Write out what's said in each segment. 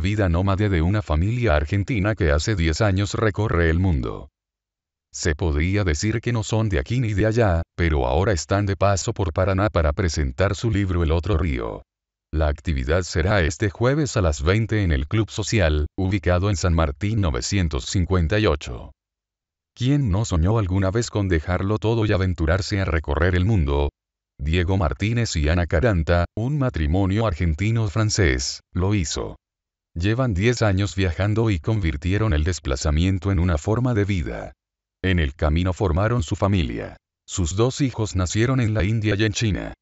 vida nómade de una familia argentina que hace 10 años recorre el mundo. Se podría decir que no son de aquí ni de allá, pero ahora están de paso por Paraná para presentar su libro El Otro Río. La actividad será este jueves a las 20 en el Club Social, ubicado en San Martín 958. ¿Quién no soñó alguna vez con dejarlo todo y aventurarse a recorrer el mundo? Diego Martínez y Ana Caranta, un matrimonio argentino-francés, lo hizo. Llevan 10 años viajando y convirtieron el desplazamiento en una forma de vida. En el camino formaron su familia. Sus dos hijos nacieron en la India y en China.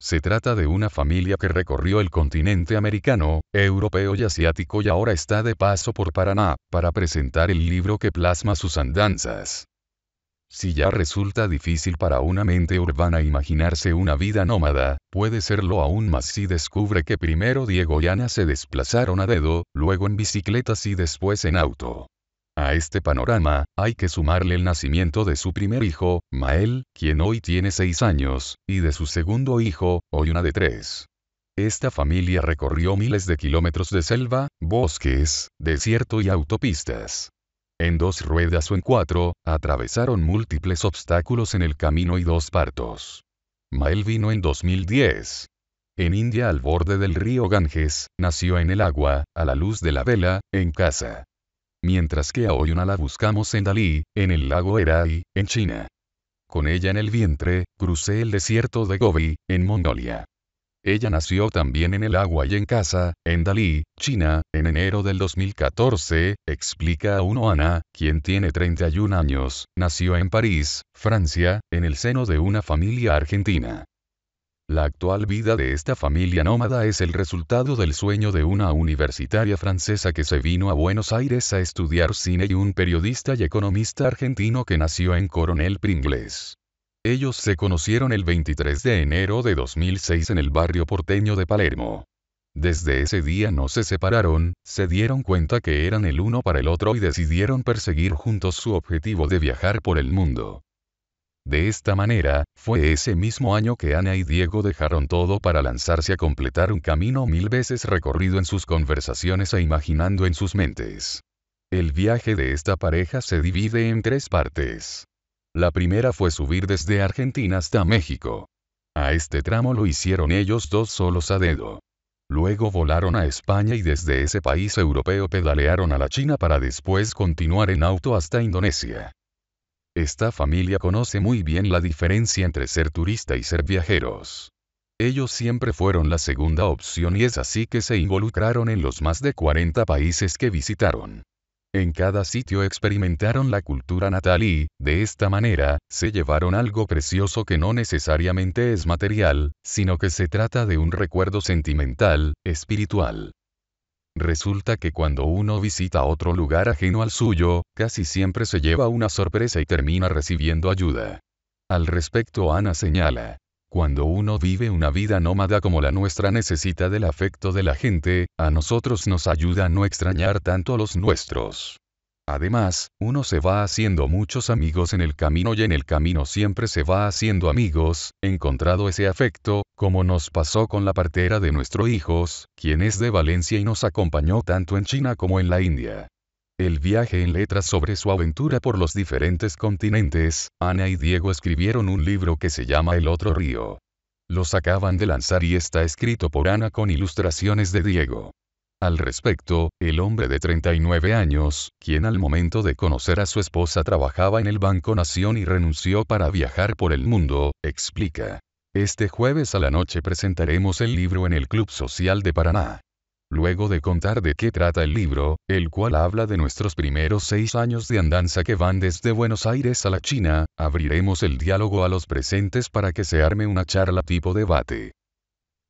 Se trata de una familia que recorrió el continente americano, europeo y asiático y ahora está de paso por Paraná, para presentar el libro que plasma sus andanzas. Si ya resulta difícil para una mente urbana imaginarse una vida nómada, puede serlo aún más si descubre que primero Diego y Ana se desplazaron a dedo, luego en bicicletas y después en auto. A este panorama, hay que sumarle el nacimiento de su primer hijo, Mael, quien hoy tiene seis años, y de su segundo hijo, hoy una de tres. Esta familia recorrió miles de kilómetros de selva, bosques, desierto y autopistas en dos ruedas o en cuatro, atravesaron múltiples obstáculos en el camino y dos partos. Mael vino en 2010. En India al borde del río Ganges, nació en el agua, a la luz de la vela, en casa. Mientras que a Oyuna la buscamos en Dalí, en el lago Erai, en China. Con ella en el vientre, crucé el desierto de Gobi, en Mongolia. Ella nació también en el agua y en casa, en Dalí, China, en enero del 2014, explica a uno Ana, quien tiene 31 años, nació en París, Francia, en el seno de una familia argentina. La actual vida de esta familia nómada es el resultado del sueño de una universitaria francesa que se vino a Buenos Aires a estudiar cine y un periodista y economista argentino que nació en Coronel Pringles. Ellos se conocieron el 23 de enero de 2006 en el barrio porteño de Palermo. Desde ese día no se separaron, se dieron cuenta que eran el uno para el otro y decidieron perseguir juntos su objetivo de viajar por el mundo. De esta manera, fue ese mismo año que Ana y Diego dejaron todo para lanzarse a completar un camino mil veces recorrido en sus conversaciones e imaginando en sus mentes. El viaje de esta pareja se divide en tres partes. La primera fue subir desde Argentina hasta México. A este tramo lo hicieron ellos dos solos a dedo. Luego volaron a España y desde ese país europeo pedalearon a la China para después continuar en auto hasta Indonesia. Esta familia conoce muy bien la diferencia entre ser turista y ser viajeros. Ellos siempre fueron la segunda opción y es así que se involucraron en los más de 40 países que visitaron. En cada sitio experimentaron la cultura natal y, de esta manera, se llevaron algo precioso que no necesariamente es material, sino que se trata de un recuerdo sentimental, espiritual. Resulta que cuando uno visita otro lugar ajeno al suyo, casi siempre se lleva una sorpresa y termina recibiendo ayuda. Al respecto Ana señala, cuando uno vive una vida nómada como la nuestra necesita del afecto de la gente, a nosotros nos ayuda a no extrañar tanto a los nuestros. Además, uno se va haciendo muchos amigos en el camino y en el camino siempre se va haciendo amigos, encontrado ese afecto, como nos pasó con la partera de nuestros hijos, quien es de Valencia y nos acompañó tanto en China como en la India. El viaje en letras sobre su aventura por los diferentes continentes, Ana y Diego escribieron un libro que se llama El otro río. Los acaban de lanzar y está escrito por Ana con ilustraciones de Diego. Al respecto, el hombre de 39 años, quien al momento de conocer a su esposa trabajaba en el Banco Nación y renunció para viajar por el mundo, explica. Este jueves a la noche presentaremos el libro en el Club Social de Paraná. Luego de contar de qué trata el libro, el cual habla de nuestros primeros seis años de andanza que van desde Buenos Aires a la China, abriremos el diálogo a los presentes para que se arme una charla tipo debate.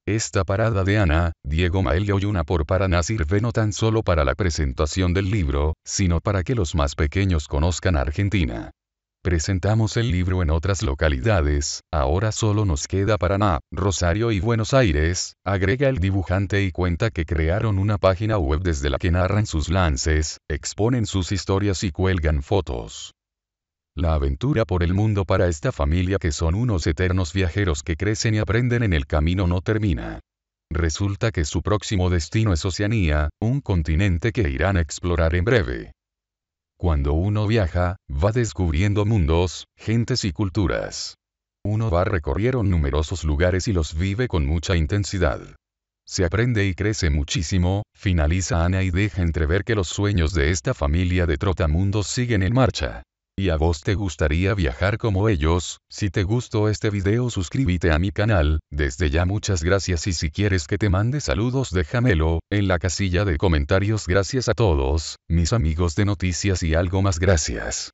Esta parada de Ana, Diego Maelio y una por Paraná sirve no tan solo para la presentación del libro, sino para que los más pequeños conozcan Argentina. Presentamos el libro en otras localidades, ahora solo nos queda Paraná, Rosario y Buenos Aires, agrega el dibujante y cuenta que crearon una página web desde la que narran sus lances, exponen sus historias y cuelgan fotos. La aventura por el mundo para esta familia que son unos eternos viajeros que crecen y aprenden en el camino no termina. Resulta que su próximo destino es Oceanía, un continente que irán a explorar en breve. Cuando uno viaja, va descubriendo mundos, gentes y culturas. Uno va recorriendo numerosos lugares y los vive con mucha intensidad. Se aprende y crece muchísimo, finaliza Ana y deja entrever que los sueños de esta familia de trotamundos siguen en marcha. ¿Y a vos te gustaría viajar como ellos? Si te gustó este video suscríbete a mi canal, desde ya muchas gracias y si quieres que te mande saludos déjamelo, en la casilla de comentarios gracias a todos, mis amigos de noticias y algo más gracias.